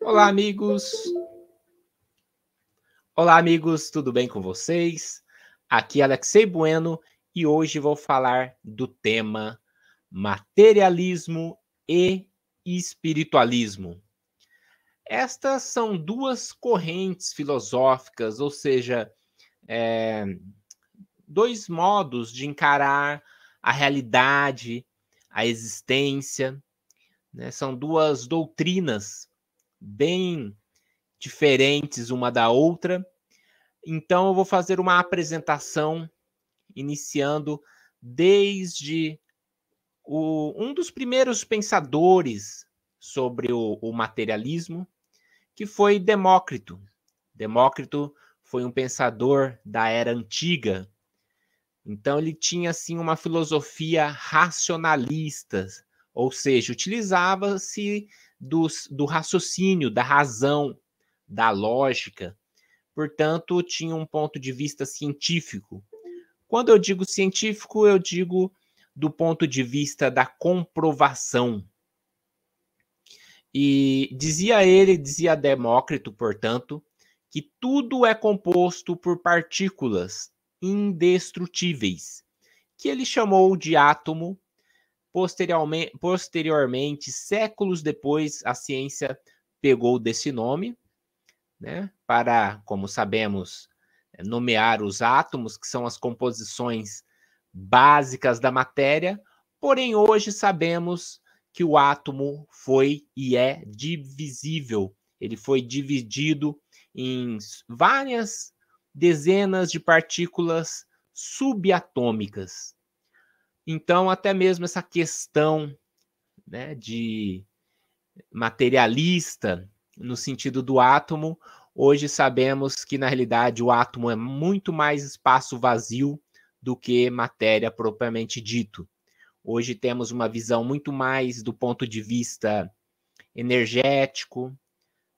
Olá, amigos! Olá, amigos, tudo bem com vocês? Aqui é Alexei Bueno e hoje vou falar do tema materialismo e espiritualismo. Estas são duas correntes filosóficas, ou seja, é, dois modos de encarar a realidade, a existência. Né? São duas doutrinas bem diferentes uma da outra. Então eu vou fazer uma apresentação iniciando desde o, um dos primeiros pensadores sobre o, o materialismo, que foi Demócrito. Demócrito foi um pensador da era antiga. Então ele tinha assim uma filosofia racionalista, ou seja, utilizava-se do raciocínio, da razão, da lógica. Portanto, tinha um ponto de vista científico. Quando eu digo científico, eu digo do ponto de vista da comprovação. E dizia ele, dizia Demócrito, portanto, que tudo é composto por partículas indestrutíveis, que ele chamou de átomo Posteriormente, posteriormente, séculos depois, a ciência pegou desse nome, né, para, como sabemos, eh, nomear os átomos, que são as composições básicas da matéria, porém hoje sabemos que o átomo foi e é divisível. Ele foi dividido em várias dezenas de partículas subatômicas. Então, até mesmo essa questão né, de materialista, no sentido do átomo, hoje sabemos que, na realidade, o átomo é muito mais espaço vazio do que matéria propriamente dito. Hoje temos uma visão muito mais do ponto de vista energético,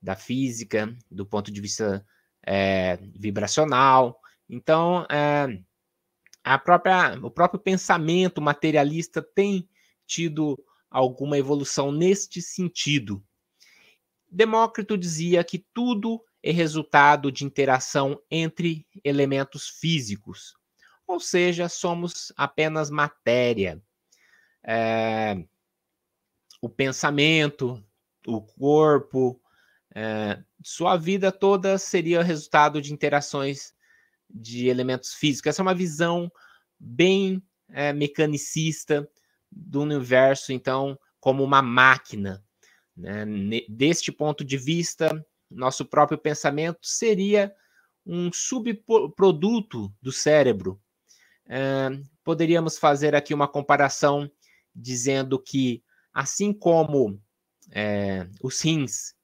da física, do ponto de vista é, vibracional. Então, é, a própria, o próprio pensamento materialista tem tido alguma evolução neste sentido. Demócrito dizia que tudo é resultado de interação entre elementos físicos, ou seja, somos apenas matéria. É, o pensamento, o corpo, é, sua vida toda seria resultado de interações de elementos físicos. Essa é uma visão bem é, mecanicista do universo, então, como uma máquina. Né? Deste ponto de vista, nosso próprio pensamento seria um subproduto do cérebro. É, poderíamos fazer aqui uma comparação dizendo que, assim como é, os rins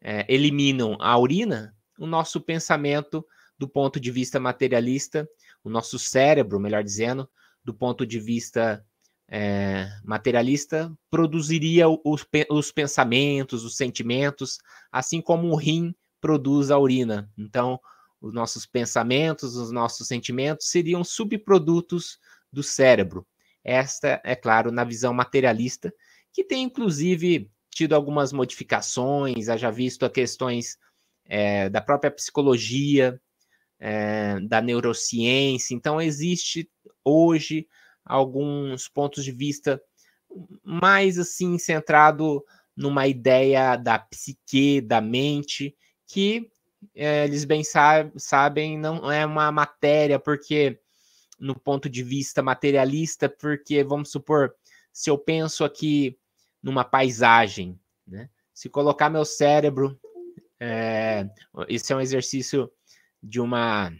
é, eliminam a urina, o nosso pensamento do ponto de vista materialista, o nosso cérebro, melhor dizendo, do ponto de vista é, materialista, produziria os, os pensamentos, os sentimentos, assim como o rim produz a urina. Então, os nossos pensamentos, os nossos sentimentos seriam subprodutos do cérebro. Esta, é claro, na visão materialista, que tem inclusive tido algumas modificações, haja visto a questões é, da própria psicologia, é, da neurociência. Então, existe hoje alguns pontos de vista mais assim centrado numa ideia da psique, da mente, que é, eles bem sabe, sabem não é uma matéria, porque no ponto de vista materialista, porque vamos supor, se eu penso aqui numa paisagem, né? Se colocar meu cérebro, é, esse é um exercício de uma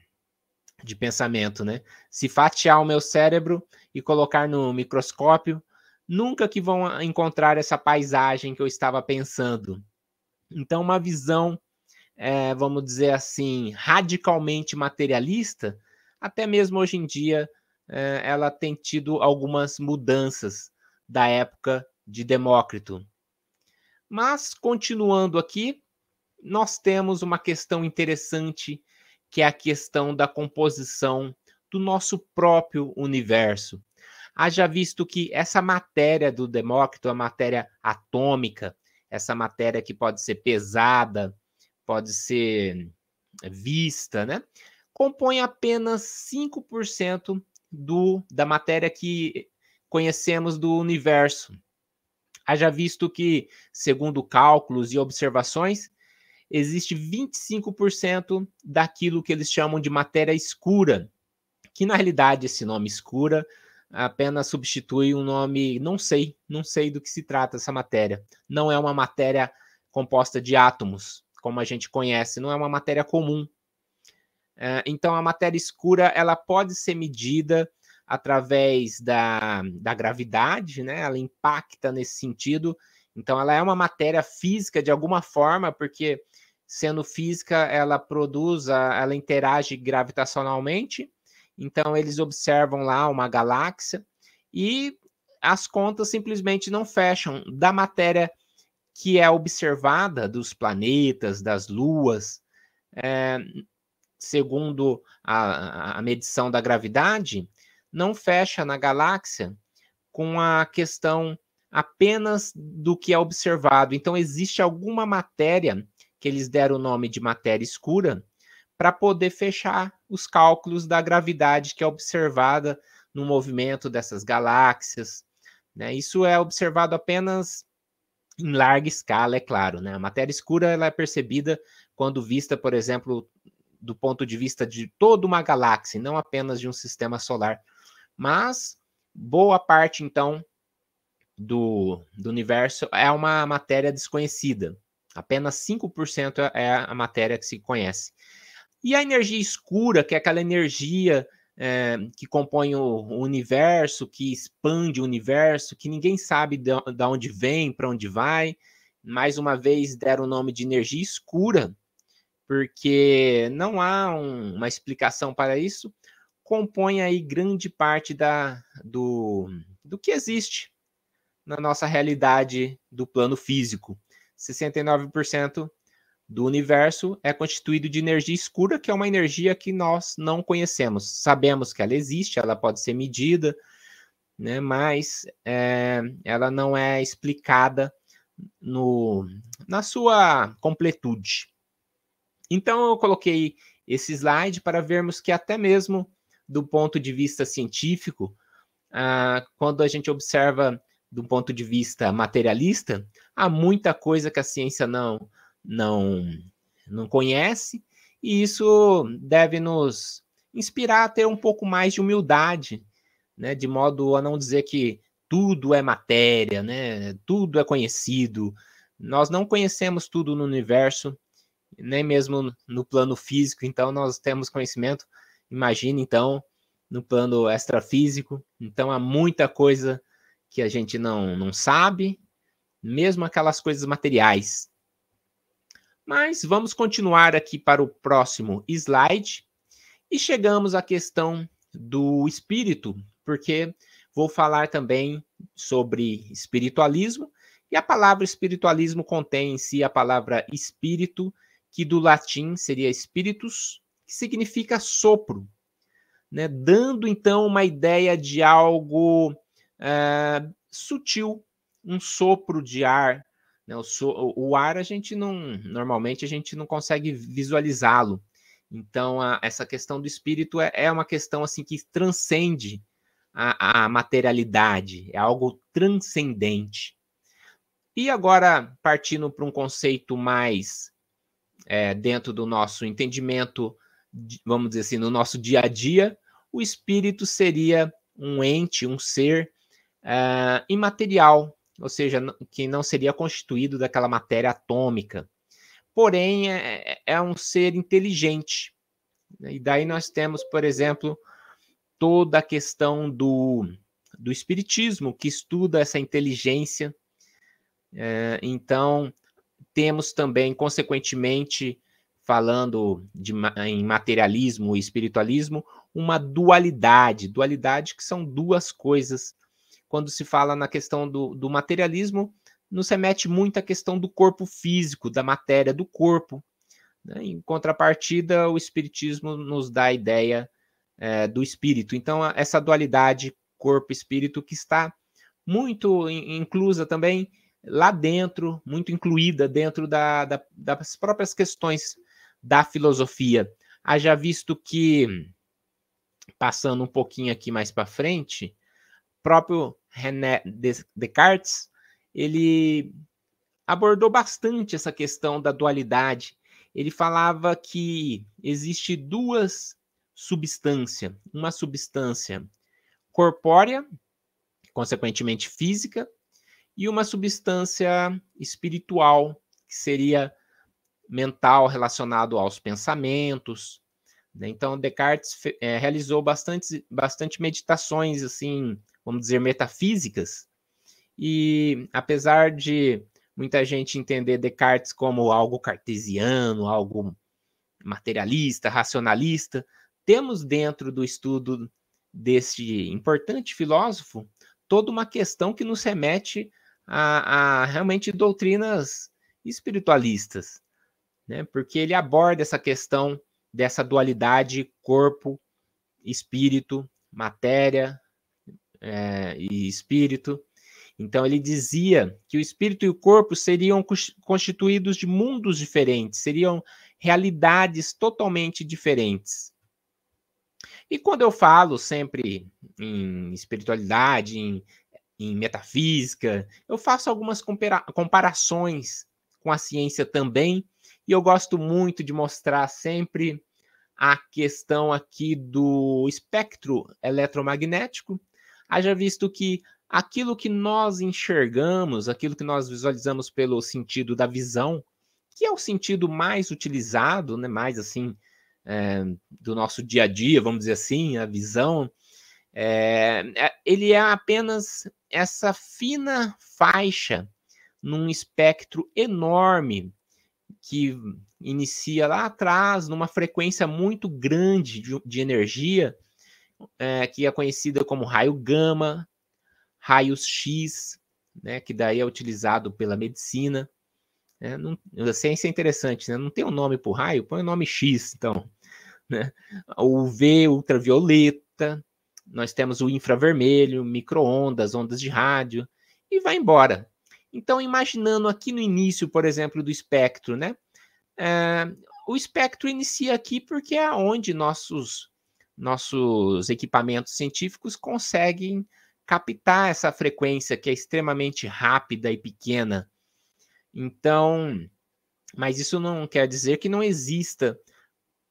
de pensamento, né? Se fatiar o meu cérebro e colocar no microscópio, nunca que vão encontrar essa paisagem que eu estava pensando. Então, uma visão, é, vamos dizer assim, radicalmente materialista, até mesmo hoje em dia, é, ela tem tido algumas mudanças da época de Demócrito. Mas, continuando aqui, nós temos uma questão interessante que é a questão da composição do nosso próprio universo. Haja visto que essa matéria do Demócrito, a matéria atômica, essa matéria que pode ser pesada, pode ser eh, vista, né? Compõe apenas 5% do, da matéria que conhecemos do universo. Haja visto que, segundo cálculos e observações, existe 25% daquilo que eles chamam de matéria escura, que na realidade esse nome escura apenas substitui um nome, não sei, não sei do que se trata essa matéria. Não é uma matéria composta de átomos, como a gente conhece, não é uma matéria comum. É, então, a matéria escura ela pode ser medida através da, da gravidade, né? ela impacta nesse sentido, então, ela é uma matéria física de alguma forma, porque sendo física, ela produz, ela interage gravitacionalmente. Então, eles observam lá uma galáxia e as contas simplesmente não fecham da matéria que é observada dos planetas, das luas, é, segundo a, a, medição da gravidade, não fecha na galáxia com a questão apenas do que é observado. Então, existe alguma matéria que eles deram o nome de matéria escura para poder fechar os cálculos da gravidade que é observada no movimento dessas galáxias. Né? Isso é observado apenas em larga escala, é claro. Né? A matéria escura ela é percebida quando vista, por exemplo, do ponto de vista de toda uma galáxia, não apenas de um sistema solar. Mas boa parte, então, do, do universo é uma matéria desconhecida. Apenas 5% é, é a matéria que se conhece. E a energia escura, que é aquela energia é, que compõe o, universo, que expande o universo, que ninguém sabe de onde vem, para onde vai. Mais uma vez deram o nome de energia escura, porque não há um, uma explicação para isso. Compõe aí grande parte da, do, do que existe na nossa realidade do plano físico. 69% do universo é constituído de energia escura, que é uma energia que nós não conhecemos. Sabemos que ela existe, ela pode ser medida, né? mas é, ela não é explicada no, na sua completude. Então, eu coloquei esse slide para vermos que, até mesmo do ponto de vista científico, ah, quando a gente observa do ponto de vista materialista, há muita coisa que a ciência não não não conhece, e isso deve nos inspirar a ter um pouco mais de humildade, né, de modo a não dizer que tudo é matéria, né, tudo é conhecido. Nós não conhecemos tudo no universo, nem mesmo no plano físico, então nós temos conhecimento, imagina então, no plano extrafísico. Então há muita coisa que a gente não, não sabe, mesmo aquelas coisas materiais. Mas vamos continuar aqui para o próximo slide e chegamos à questão do espírito, porque vou falar também sobre espiritualismo e a palavra espiritualismo contém em si a palavra espírito, que do latim seria spiritus, que significa sopro, né? dando então uma ideia de algo é, sutil, um sopro de ar. Né? O, so, o, ar a gente não, normalmente a gente não consegue visualizá-lo. Então a, essa questão do espírito é, é, uma questão assim que transcende a, a materialidade, é algo transcendente. E agora partindo para um conceito mais é, dentro do nosso entendimento, vamos dizer assim, no nosso dia a dia, o espírito seria um ente, um ser uh, imaterial, ou seja, que não seria constituído daquela matéria atômica. Porém, é, é, é um ser inteligente. Né? E daí nós temos, por exemplo, toda a questão do, do espiritismo, que estuda essa inteligência. É, então, temos também, consequentemente, falando de, em materialismo e espiritualismo, uma dualidade. Dualidade que são duas coisas quando se fala na questão do, do materialismo, nos remete muito à questão do corpo físico, da matéria do corpo. Né? Em contrapartida, o Espiritismo nos dá a ideia é, do espírito. Então, essa dualidade corpo-espírito que está muito inclusa também lá dentro, muito incluída dentro da, da, das próprias questões da filosofia. Haja visto que, passando um pouquinho aqui mais para frente, próprio René Descartes, ele abordou bastante essa questão da dualidade. Ele falava que existe duas substâncias, uma substância corpórea, consequentemente física, e uma substância espiritual, que seria mental relacionado aos pensamentos. Né? Então Descartes é, realizou bastante, bastante meditações assim vamos dizer, metafísicas. E apesar de muita gente entender Descartes como algo cartesiano, algo materialista, racionalista, temos dentro do estudo deste importante filósofo toda uma questão que nos remete a, a realmente doutrinas espiritualistas, né? porque ele aborda essa questão dessa dualidade corpo, espírito, matéria, é, e espírito. Então, ele dizia que o espírito e o corpo seriam constituídos de mundos diferentes, seriam realidades totalmente diferentes. E quando eu falo sempre em espiritualidade, em, em metafísica, eu faço algumas comparações com a ciência também, e eu gosto muito de mostrar sempre a questão aqui do espectro eletromagnético, haja visto que aquilo que nós enxergamos, aquilo que nós visualizamos pelo sentido da visão, que é o sentido mais utilizado, né, mais assim, é, do nosso dia a dia, vamos dizer assim, a visão, é, é ele é apenas essa fina faixa num espectro enorme que inicia lá atrás, numa frequência muito grande de, de energia, é, que é conhecida como raio gama, raios X, né, que daí é utilizado pela medicina. Né? Não, a ciência é interessante, né? não tem um nome para o raio, põe o nome X, então. Né? V ultravioleta, nós temos o infravermelho, microondas, ondas de rádio, e vai embora. Então, imaginando aqui no início, por exemplo, do espectro, né? É, o espectro inicia aqui porque é onde nossos nossos equipamentos científicos conseguem captar essa frequência que é extremamente rápida e pequena. Então, mas isso não quer dizer que não exista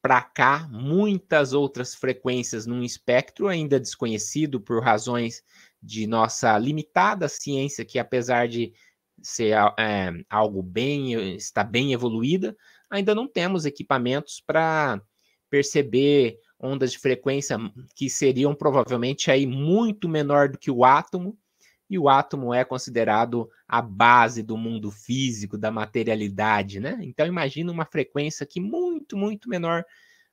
para cá muitas outras frequências num espectro ainda desconhecido por razões de nossa limitada ciência, que apesar de ser é, algo bem está bem evoluída, ainda não temos equipamentos para perceber ondas de frequência que seriam provavelmente aí muito menor do que o átomo, e o átomo é considerado a base do mundo físico, da materialidade, né? Então imagina uma frequência que muito, muito menor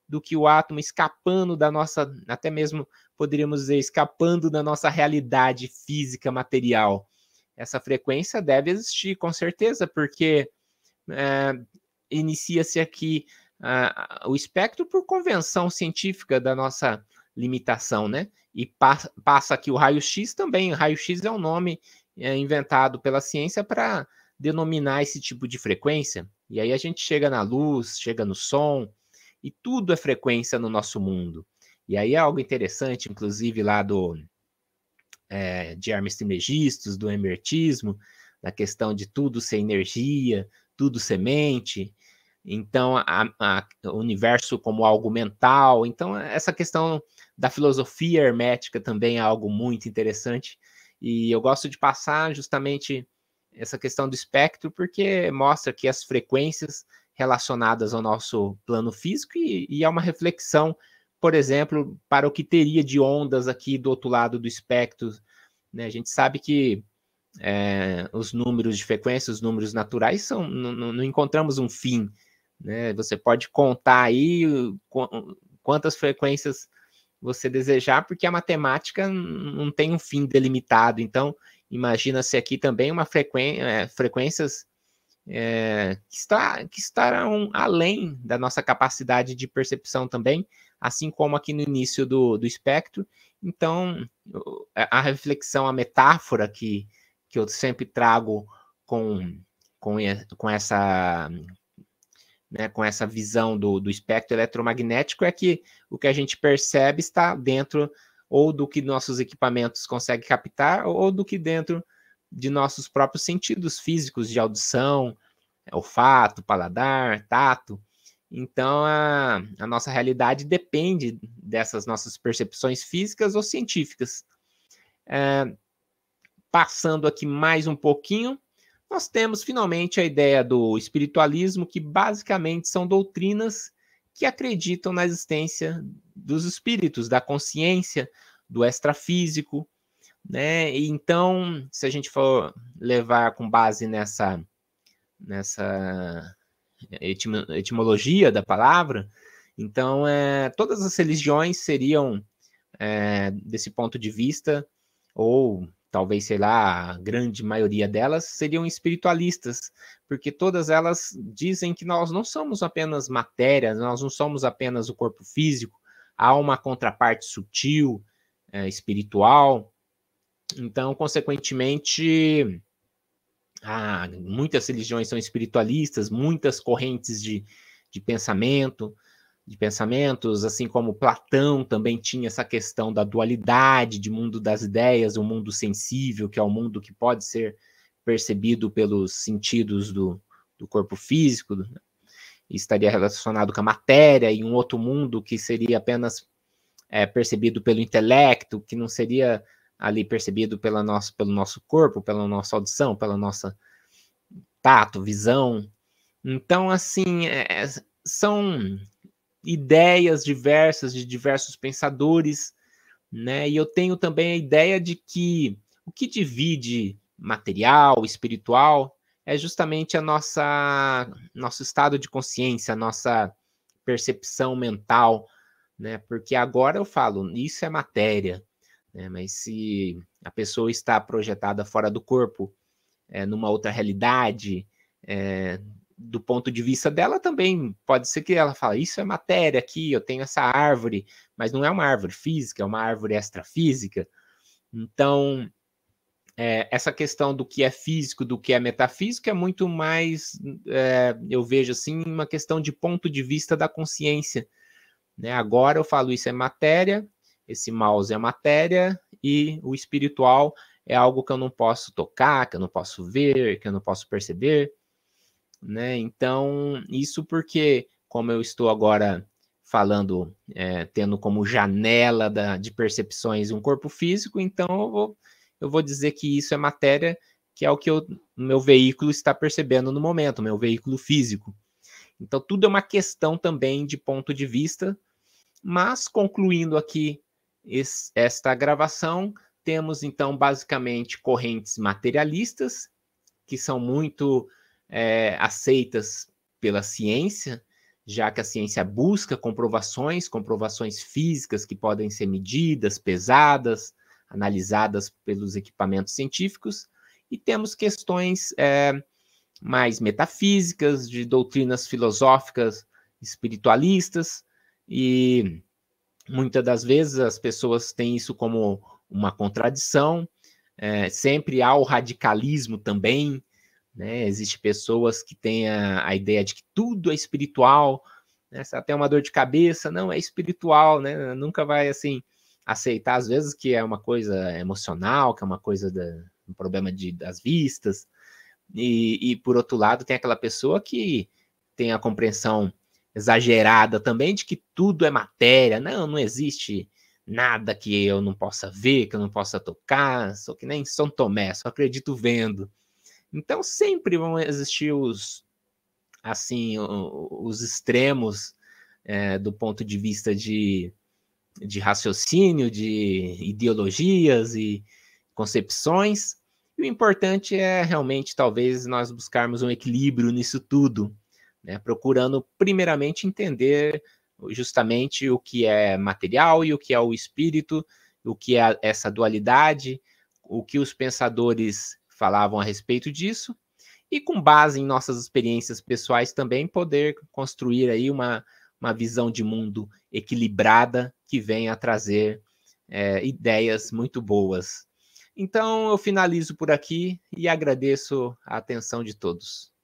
do que o átomo escapando da nossa, até mesmo poderíamos dizer, escapando da nossa realidade física material. Essa frequência deve existir, com certeza, porque é, inicia-se aqui o espectro por convenção científica da nossa limitação, né? E pa, passa aqui o raio-x também. Raio-x é um nome é, inventado pela ciência para denominar esse tipo de frequência. E aí a gente chega na luz, chega no som, e tudo é frequência no nosso mundo. E aí é algo interessante, inclusive lá do é, de Hermes Trismegistus, do emertismo, na questão de tudo ser energia, tudo semente, então a, a, o universo como algo mental. Então, essa questão da filosofia hermética também é algo muito interessante. E eu gosto de passar justamente essa questão do espectro, porque mostra que as frequências relacionadas ao nosso plano físico e, e é uma reflexão, por exemplo, para o que teria de ondas aqui do outro lado do espectro. Né? A gente sabe que é, os números de frequência, os números naturais, são, não, não encontramos um fim né? Você pode contar aí quantas frequências você desejar, porque a matemática não tem um fim delimitado. Então, imagina-se aqui também uma frequência é, frequências é, que, está, que estarão além da nossa capacidade de percepção também, assim como aqui no início do, do espectro. Então, a reflexão, a metáfora que, que eu sempre trago com, com, com essa né, com essa visão do, do espectro eletromagnético, é que o que a gente percebe está dentro ou do que nossos equipamentos conseguem captar, ou do que dentro de nossos próprios sentidos físicos de audição, olfato, paladar, tato. Então, a, a nossa realidade depende dessas nossas percepções físicas ou científicas. É, passando aqui mais um pouquinho, nós temos finalmente a ideia do espiritualismo, que basicamente são doutrinas que acreditam na existência dos espíritos, da consciência, do extrafísico, né? E então, se a gente for levar com base nessa nessa etimologia da palavra, então é, todas as religiões seriam é, desse ponto de vista ou talvez, sei lá, a grande maioria delas seriam espiritualistas, porque todas elas dizem que nós não somos apenas matéria, nós não somos apenas o corpo físico, há uma contraparte sutil, é, espiritual. Então, consequentemente, muitas religiões são espiritualistas, muitas correntes de, de pensamento, de pensamentos, assim como Platão também tinha essa questão da dualidade de mundo das ideias, o um mundo sensível, que é o um mundo que pode ser percebido pelos sentidos do, do corpo físico, né? estaria relacionado com a matéria, e um outro mundo que seria apenas é, percebido pelo intelecto, que não seria ali percebido pela nosso, pelo nosso corpo, pela nossa audição, pela nossa tato, visão. Então, assim, é, é são ideias diversas de diversos pensadores, né? E eu tenho também a ideia de que o que divide material, espiritual, é justamente a nossa nosso estado de consciência, a nossa percepção mental, né? Porque agora eu falo, isso é matéria, né? Mas se a pessoa está projetada fora do corpo, é, numa outra realidade, é, do ponto de vista dela também pode ser que ela fale isso é matéria aqui eu tenho essa árvore mas não é uma árvore física é uma árvore extrafísica então é, essa questão do que é físico do que é metafísico é muito mais é, eu vejo assim uma questão de ponto de vista da consciência né agora eu falo isso é matéria esse mouse é matéria e o espiritual é algo que eu não posso tocar que eu não posso ver que eu não posso perceber né? Então, isso porque, como eu estou agora falando, é, tendo como janela da, de percepções um corpo físico, então eu vou, eu vou dizer que isso é matéria, que é o que o meu veículo está percebendo no momento, meu veículo físico. Então, tudo é uma questão também de ponto de vista, mas concluindo aqui esta gravação, temos então basicamente correntes materialistas, que são muito é, aceitas pela ciência, já que a ciência busca comprovações, comprovações físicas que podem ser medidas, pesadas, analisadas pelos equipamentos científicos, e temos questões é, mais metafísicas, de doutrinas filosóficas espiritualistas, e muitas das vezes as pessoas têm isso como uma contradição. É, sempre há o radicalismo também, né? Existem pessoas que têm a, a, ideia de que tudo é espiritual, né? se até uma dor de cabeça, não, é espiritual, né? nunca vai assim aceitar, às vezes, que é uma coisa emocional, que é uma coisa da, um problema de, das vistas. E, e, por outro lado, tem aquela pessoa que tem a compreensão exagerada também de que tudo é matéria, não, não existe nada que eu não possa ver, que eu não possa tocar, sou que nem São Tomé, só acredito vendo. Então sempre vão existir os assim os extremos é, do ponto de vista de, de raciocínio, de ideologias e concepções. E o importante é realmente, talvez, nós buscarmos um equilíbrio nisso tudo, né? procurando, primeiramente, entender justamente o que é material e o que é o espírito, o que é essa dualidade, o que os pensadores falavam a respeito disso e com base em nossas experiências pessoais também poder construir aí uma, uma visão de mundo equilibrada que venha a trazer é, ideias muito boas. Então eu finalizo por aqui e agradeço a atenção de todos.